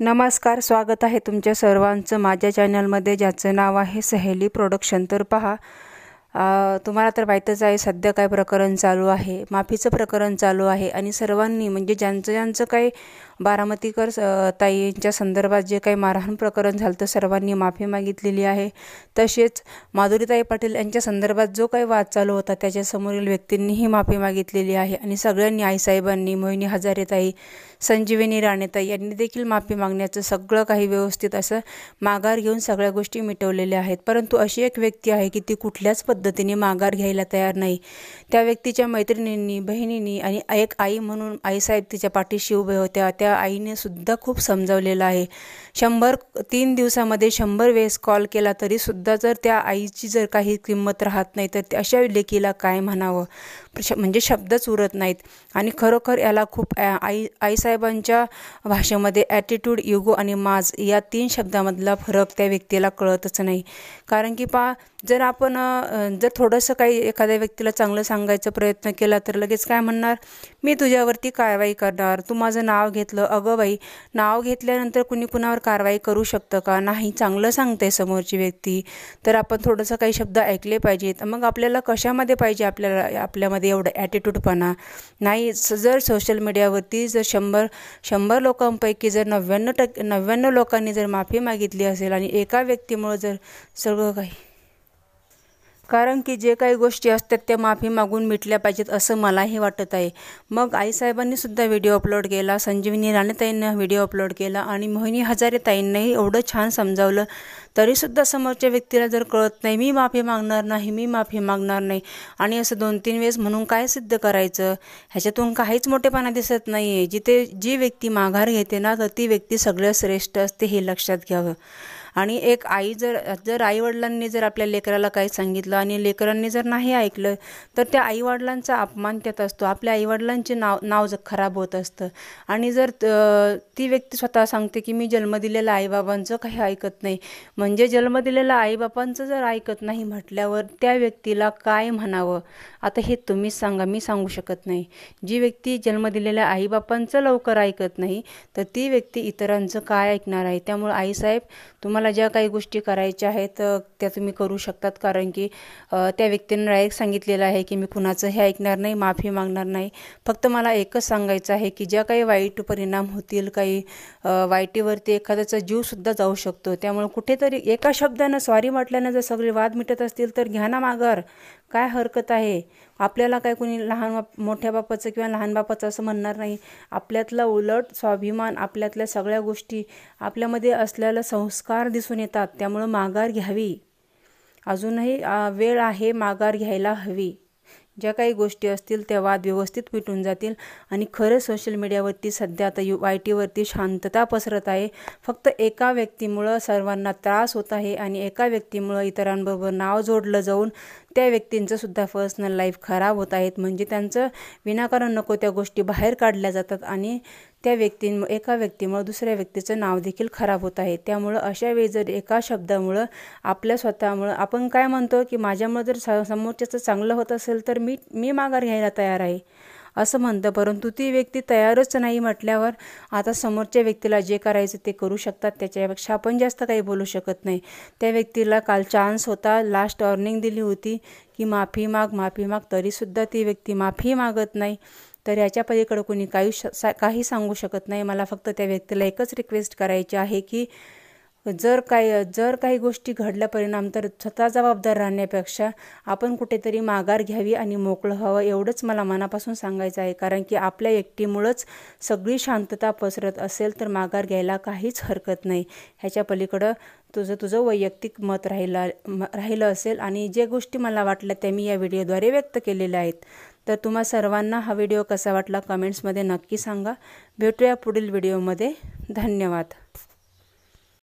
नमस्कार स्वागत आहे तुमच्या सर्वांचं माझ्या चॅनलमध्ये ज्याचं नाव आहे सहेली प्रोडक्शन तर पहा तुम्हाला तर माहीतच आहे सध्या काय प्रकरण चालू आहे माफीचं प्रकरण चालू आहे आणि सर्वांनी म्हणजे ज्यांचं ज्यांचं काही बारामतीकर ताईंच्या संदर्भात जे काही मारहाण प्रकरण झालं तर सर्वांनी माफी मागितलेली आहे तसेच माधुरीताई पाटील यांच्या संदर्भात जो काही वाद चालू होता त्याच्यासमोरील व्यक्तींनीही माफी मागितलेली आहे आणि सगळ्यांनी आईसाहेबांनी मोहिनी हजारेताई संजीवनी राणेताई यांनी देखील माफी मागण्याचं सगळं काही व्यवस्थित असं माघार घेऊन सगळ्या गोष्टी मिटवलेल्या आहेत परंतु अशी एक व्यक्ती आहे की ती कुठल्याच पद्धतीने माघार घ्यायला तयार नाही त्या व्यक्तीच्या मैत्रिणींनी बहिणींनी आणि एक आई म्हणून आईसाहेब तिच्या पाठीशी उभे होत्या त्या त्या आईने सुद्धा खूप समजावलेलं आहे शंभर तीन दिवसामध्ये शंभर वेळेस कॉल केला तरी सुद्धा जर त्या आईची जर काही किंमत राहत नाही तर अशा लेकीला काय म्हणावं म्हणजे शब्दच उरत नाहीत आणि खरोखर याला खूप आई आईसाहेबांच्या भाषेमध्ये ॲटिट्यूड युगो आणि माज या तीन शब्दामधला फरक त्या व्यक्तीला कळतच नाही कारण की पा जर आपण जर थोडंसं काही एखाद्या व्यक्तीला चांगलं सांगायचा प्रयत्न केला तर लगेच काय म्हणणार मी तुझ्यावरती कारवाई करणार तू माझं नाव घेतलं घेतलं अगं बाई नाव घेतल्यानंतर कुणी कुणावर कारवाई करू शकतं का नाही चांगलं सांगते समोरची व्यक्ती तर आपण थोडंसं काही शब्द ऐकले पाहिजेत मग आपल्याला कशामध्ये पाहिजे आपल्याला आपल्यामध्ये एवढं ॲटिट्यूडपणा नाही जर सोशल मीडियावरती जर शंभर शंभर लोकांपैकी जर नव्याण्णव टक्के नव्याण्णव लोकांनी जर माफी मागितली असेल आणि एका व्यक्तीमुळं जर सगळं काही कारण की जे काही गोष्टी असतात त्या माफी मागून मिटल्या पाहिजेत असं मलाही वाटत आहे मग आईसाहेबांनीसुद्धा व्हिडिओ अपलोड केला संजीवनी राणेताईंना व्हिडिओ अपलोड केला आणि मोहिनी हजारेताईंनाही एवढं छान समजावलं तरीसुद्धा समोरच्या व्यक्तीला जर कळत नाही मी माफी मागणार नाही मी माफी मागणार नाही आणि असं दोन तीन वेळेस म्हणून काय सिद्ध करायचं ह्याच्यातून काहीच मोठेपणा दिसत नाही आहे जिथे जी व्यक्ती माघार घेते ना तर ती व्यक्ती सगळ्यात श्रेष्ठ असते हे लक्षात घ्यावं आणि एक आई जर जर आईवडिलांनी जर आपल्या लेकराला काही सांगितलं आणि लेकरांनी जर नाही ऐकलं तर त्या आईवडिलांचा अपमान त्यात असतो आपल्या आईवडिलांचे नाव नाव जर खराब होत असतं आणि जर ती व्यक्ती स्वतः सांगते की मी जन्म दिलेल्या आईबाबांचं काही ऐकत नाही म्हणजे जन्म दिलेल्या आईबाबांचं जर ऐकत नाही म्हटल्यावर त्या व्यक्तीला काय म्हणावं आता हे तुम्हीच सांगा मी सांगू शकत नाही जी व्यक्ती जन्म दिलेल्या आईबापांचं लवकर ऐकत नाही तर ती व्यक्ती इतरांचं काय ऐकणार आहे त्यामुळे आईसाहेब तुम्हाला तुम्हाला ज्या काही गोष्टी करायच्या आहेत त्या तुम्ही करू शकतात कारण की त्या व्यक्तीने डायरेक्ट सांगितलेलं आहे की मी कुणाचं हे ऐकणार नाही माफी मागणार नाही फक्त मला एकच सांगायचं आहे की ज्या काही वाईट परिणाम होतील काही वाईटीवरती एखाद्याचा जीवसुद्धा जाऊ शकतो त्यामुळे कुठेतरी एका शब्दानं सॉरी म्हटल्यानं जर सगळे वाद मिटत असतील तर घ्या ना काय हरकत आहे आपल्याला काय कोणी लहान बाप मोठ्या बापाचं किंवा लहान बापाचं असं म्हणणार नाही आपल्यातला उलट स्वाभिमान आपल्यातल्या सगळ्या गोष्टी आपल्यामध्ये असलेला संस्कार दिसून येतात त्यामुळं माघार घ्यावी अजूनही वेळ आहे माघार घ्यायला हवी ज्या काही गोष्टी असतील त्या वाद व्यवस्थित मिटून जातील आणि खरं सोशल मीडियावरती सध्या आता यू आय टीवरती शांतता पसरत आहे फक्त एका व्यक्तीमुळं सर्वांना त्रास होत आहे आणि एका व्यक्तीमुळं इतरांबरोबर नाव जोडलं जाऊन त्या व्यक्तींचं सुद्धा पर्सनल लाईफ खराब होत आहेत म्हणजे त्यांचं विनाकारण नको त्या गोष्टी बाहेर काढल्या जातात आणि त्या व्यक्तीं एका व्यक्तीमुळं दुसऱ्या व्यक्तीचं नाव देखील खराब होत आहे त्यामुळं अशा वेळी जर एका शब्दामुळं आपल्या स्वतःमुळं आपण काय म्हणतो की माझ्यामुळं जर स समोरच्याचं चांगलं होत असेल तर मी मी माघार घ्यायला तयार आहे असं म्हणतं परंतु ती व्यक्ती तयारच नाही म्हटल्यावर आता समोरच्या व्यक्तीला जे करायचं ते करू शकतात त्याच्यापेक्षा आपण जास्त काही बोलू शकत नाही त्या व्यक्तीला काल चान्स होता लास्ट वॉर्निंग दिली होती की माफी माग माफी माग तरीसुद्धा ती व्यक्ती माफी मागत नाही तर याच्या पलीकडं कोणी काही सा काही सांगू शकत नाही मला फक्त त्या व्यक्तीला एकच रिक्वेस्ट करायची आहे की जर काय जर काही गोष्टी घडल्या परिणाम तर स्वतः जबाबदार राहण्यापेक्षा आपण कुठेतरी माघार घ्यावी आणि मोकळं हवं एवढंच मला मनापासून सांगायचं आहे कारण की आपल्या एकटीमुळंच सगळी शांतता पसरत असेल तर माघार घ्यायला काहीच हरकत नाही ह्याच्या पलीकडं तुझं तुझं वैयक्तिक मत राहिलं राहिलं असेल आणि जे गोष्टी मला वाटल्या त्या मी या व्हिडिओद्वारे व्यक्त केलेल्या आहेत तर तुम्हा सर्वांना हा व्हिडिओ कसा वाटला कमेंट्समध्ये नक्की सांगा भेटूया पुढील व्हिडिओमध्ये धन्यवाद